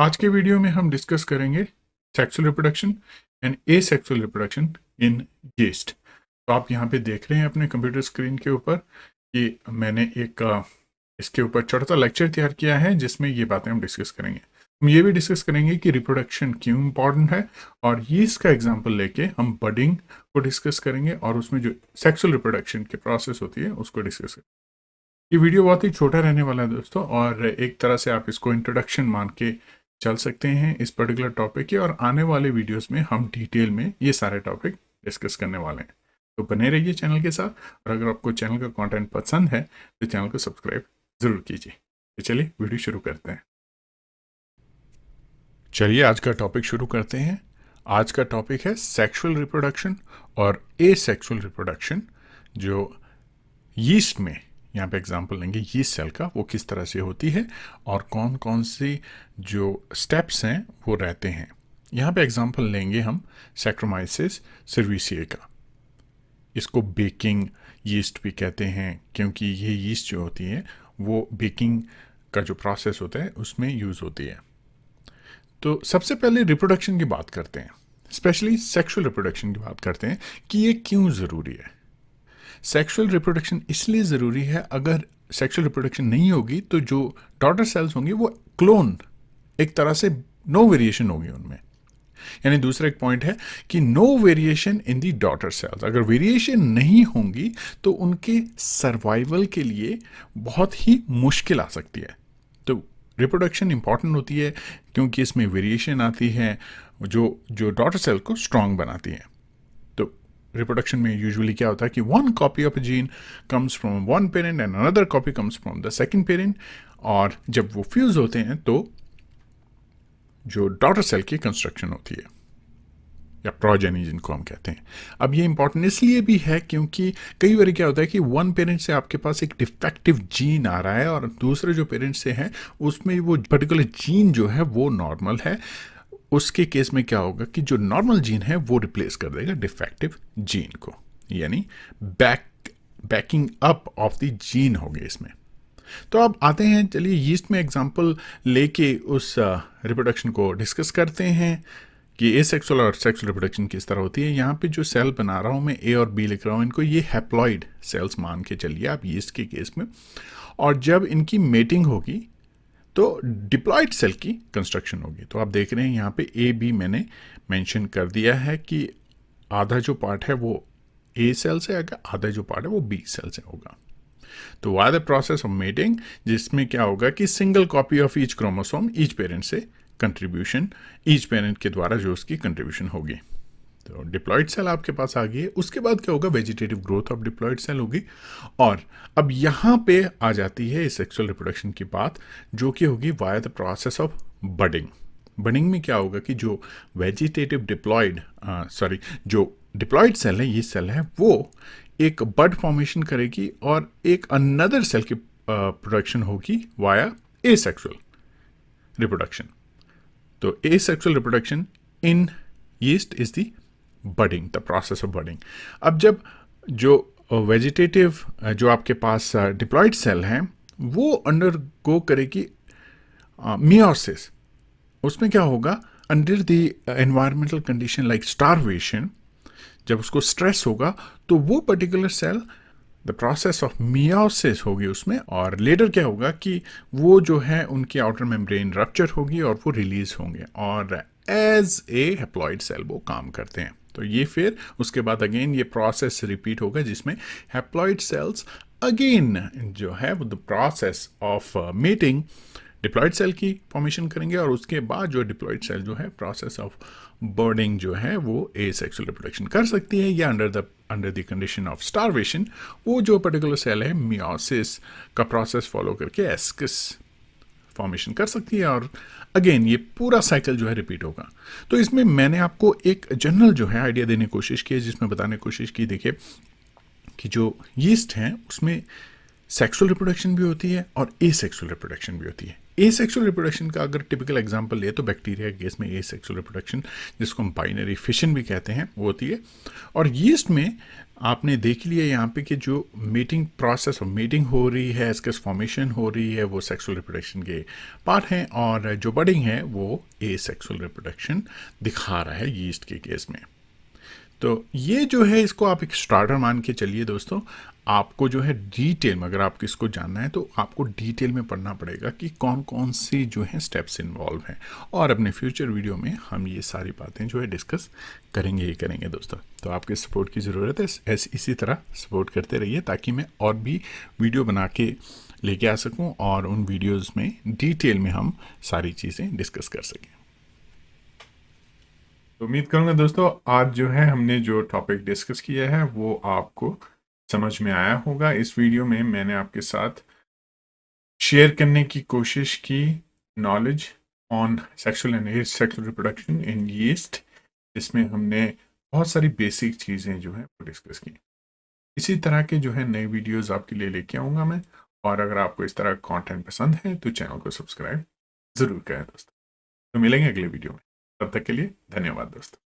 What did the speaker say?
आज के वीडियो में हम डिस्कस करेंगे sexual reproduction and asexual reproduction इन गेस्ट तो आप यहाँ पे देख रहे हैं अपने कंप्यूटर स्क्रीन के ऊपर कि मैंने एक इसके ऊपर छोटा सा लेक्चर तैयार किया है जिसमें ये बातें हम डिस्कस करेंगे हम ये भी डिस्कस करेंगे कि रिप्रोडक्शन क्यों इम्पॉर्टेंट है और ये इसका एग्जाम्पल लेके हम बडिंग को डिस्कस करेंगे और उसमें जो सेक्सुअल रिप्रोडक्शन की प्रोसेस होती है उसको डिस्कस करेंगे ये वीडियो बहुत ही छोटा रहने वाला है दोस्तों और एक तरह से आप इसको इंट्रोडक्शन मान के चल सकते हैं इस पर्टिकुलर टॉपिक के और आने वाले वीडियोस में हम डिटेल में ये सारे टॉपिक डिस्कस करने वाले हैं तो बने रहिए चैनल के साथ और अगर आपको चैनल का कंटेंट पसंद है तो चैनल को सब्सक्राइब ज़रूर कीजिए तो चलिए वीडियो शुरू करते हैं चलिए आज का टॉपिक शुरू करते हैं आज का टॉपिक है सेक्सुअल रिप्रोडक्शन और ए रिप्रोडक्शन जो यीस्ट में यहाँ पे एग्जांपल लेंगे ये सेल का वो किस तरह से होती है और कौन कौन सी जो स्टेप्स हैं वो रहते हैं यहाँ पे एग्जांपल लेंगे हम सेक्रोमाइसिस सर्विसिए का इसको बेकिंग यीस्ट भी कहते हैं क्योंकि ये यीस्ट जो होती है वो बेकिंग का जो प्रोसेस होता है उसमें यूज़ होती है तो सबसे पहले रिप्रोडक्शन की बात करते हैं स्पेशली सेक्सुअल रिप्रोडक्शन की बात करते हैं कि ये क्यों ज़रूरी है सेक्सुअल रिप्रोडक्शन इसलिए ज़रूरी है अगर सेक्सुअल रिप्रोडक्शन नहीं होगी तो जो डॉटर सेल्स होंगी वो क्लोन एक तरह से नो वेरिएशन होगी उनमें यानी दूसरा एक पॉइंट है कि no variation in the daughter cells अगर वेरिएशन नहीं होंगी तो उनके सर्वाइवल के लिए बहुत ही मुश्किल आ सकती है तो रिप्रोडक्शन इंपॉर्टेंट होती है क्योंकि इसमें वेरिएशन आती है जो जो डॉटर सेल को स्ट्रांग बनाती है रिप्रोडक्शन में यूजुअली क्या होता है कि one copy of gene comes from one parent and another copy comes from the second parent और जब वो फ्यूज होते हैं तो जो डॉटर सेल की कंस्ट्रक्शन होती है या प्रोजेनी जिनको हम कहते हैं अब ये इंपॉर्टेंट इसलिए भी है क्योंकि कई बार क्या होता है कि वन पेरेंट से आपके पास एक डिफेक्टिव जीन आ रहा है और दूसरे जो पेरेंट से हैं उसमें वो पर्टिकुलर जीन जो है वो नॉर्मल है उसके केस में क्या होगा कि जो नॉर्मल जीन है वो रिप्लेस कर देगा डिफेक्टिव जीन को यानी back backing up of the gene होगी इसमें तो अब आते हैं चलिए यीस्ट में एग्जांपल लेके उस रिप्रोडक्शन को डिस्कस करते हैं कि ए सेक्सुअल और सेक्सुअल रिप्रोडक्शन किस तरह होती है यहाँ पे जो सेल बना रहा हूँ मैं ए और बी लिख रहा हूँ इनको ये हैप्लॉइड सेल्स मान के चलिए आप यीस्ट के केस में और जब इनकी मेटिंग होगी तो डिप्लॉयड सेल की कंस्ट्रक्शन होगी तो आप देख रहे हैं यहाँ पे ए बी मैंने मेंशन कर दिया है कि आधा जो पार्ट है वो ए सेल से आएगा आधा जो पार्ट है वो बी सेल से होगा तो via the process of mating जिसमें क्या होगा कि single copy of each chromosome each parent से कंट्रीब्यूशन ईच पेरेंट के द्वारा जो उसकी कंट्रीब्यूशन होगी तो डिप्लॉयड सेल आपके पास आ गई है उसके बाद क्या होगा vegetative growth of diploid cell होगी और अब यहाँ पे आ जाती है सेक्सुअल रिप्रोडक्शन की बात जो कि होगी via the process of budding budding में क्या होगा कि जो वेजिटेटिव डिप्लॉयड सॉरी जो डिप्लॉयड सेल है ये सेल है वो एक बड फॉर्मेशन करेगी और एक अनदर सेल की प्रोडक्शन होगी वाया ए सेक्सुअल रिप्रोडक्शन तो asexual reproduction in yeast is the budding the process of budding अब जब जो वेजिटेटिव जो आपके पास डिप्लॉयड सेल हैं वो अंडर गो करेगी मियोसिस उसमें क्या होगा under the environmental condition like starvation जब उसको स्ट्रेस होगा तो वो particular cell the process of meiosis होगी उसमें और लेटर क्या होगा कि वो जो है उनकी आउटर मेम्ब्रेन रप्चर होगी और वो रिलीज होंगे और एज ए हेप्लॉयड सेल वो काम करते हैं तो ये फिर उसके बाद अगेन ये प्रोसेस रिपीट होगा जिसमें हैप्लॉइड सेल्स अगेन जो है the process of mating diploid cell की फॉर्मेशन करेंगे और उसके बाद जो डिप्लॉयड सेल जो है प्रोसेस ऑफ बर्डिंग जो है वो ए सेक्सुअल रिप्रोडक्शन कर सकती है या under the under the condition of starvation वो जो पर्टिकुलर सेल है मियोसिस का प्रोसेस फॉलो करके एस्किस फॉर्मेशन कर सकती है और अगेन ये पूरा साइकिल जो है रिपीट होगा तो इसमें मैंने आपको एक जनरल जो है आइडिया देने की कोशिश की है जिसमें बताने की कोशिश की देखिए कि जो यीस्ट हैं उसमें सेक्सुअल रिप्रोडक्शन भी होती है और ए सेक्सुअल रिप्रोडक्शन भी होती है ए सेक्सुअल रिप्रोडक्शन का अगर टिपिकल एग्जाम्पल ले तो बैक्टीरिया केस में ए सेक्सुअल रिप्रोडक्शन जिसको हम बाइनरी फिशन भी कहते हैं वो होती है और यीस्ट में आपने देख लिया यहाँ पे कि जो मेटिंग प्रोसेस और मेटिंग हो रही है इसके फॉर्मेशन हो रही है वो सेक्सुअल रिप्रोडक्शन के पार्ट हैं और जो बडिंग है वो ए सेक्सुअल रिप्रोडक्शन दिखा रहा है यीस्ट के केस में तो ये जो है इसको आप एक स्टार्टर मान के चलिए दोस्तों आपको जो है डिटेल में अगर आपको इसको जानना है तो आपको डिटेल में पढ़ना पड़ेगा कि कौन कौन सी जो है स्टेप्स इन्वॉल्व हैं और अपने फ्यूचर वीडियो में हम ये सारी बातें जो है डिस्कस करेंगे ही करेंगे दोस्तों तो आपके सपोर्ट की ज़रूरत है ऐसे इसी तरह सपोर्ट करते रहिए ताकि मैं और भी वीडियो बना के लेके आ सकूँ और उन वीडियोज़ में डिटेल में हम सारी चीज़ें डिस्कस कर सकें तो उम्मीद करूँगा दोस्तों आज जो है हमने जो टॉपिक डिस्कस किया है वो आपको समझ में आया होगा इस वीडियो में मैंने आपके साथ शेयर करने की कोशिश की knowledge on sexual and sexual reproduction in yeast जिसमें हमने बहुत सारी बेसिक चीज़ें जो हैं वो डिस्कस की इसी तरह के जो है नए वीडियोस आपके लिए लेके आऊँगा मैं और अगर आपको इस तरह कंटेंट पसंद है तो चैनल को सब्सक्राइब ज़रूर करें दोस्तों तो मिलेंगे अगले वीडियो में तब तक के लिए धन्यवाद दोस्तों